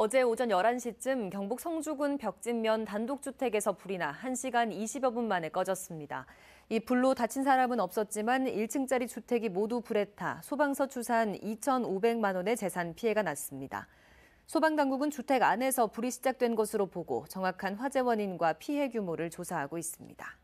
어제 오전 11시쯤 경북 성주군 벽진면 단독주택에서 불이 나 1시간 20여 분 만에 꺼졌습니다. 이 불로 다친 사람은 없었지만 1층짜리 주택이 모두 불에 타 소방서 추산 2,500만 원의 재산 피해가 났습니다. 소방당국은 주택 안에서 불이 시작된 것으로 보고 정확한 화재 원인과 피해 규모를 조사하고 있습니다.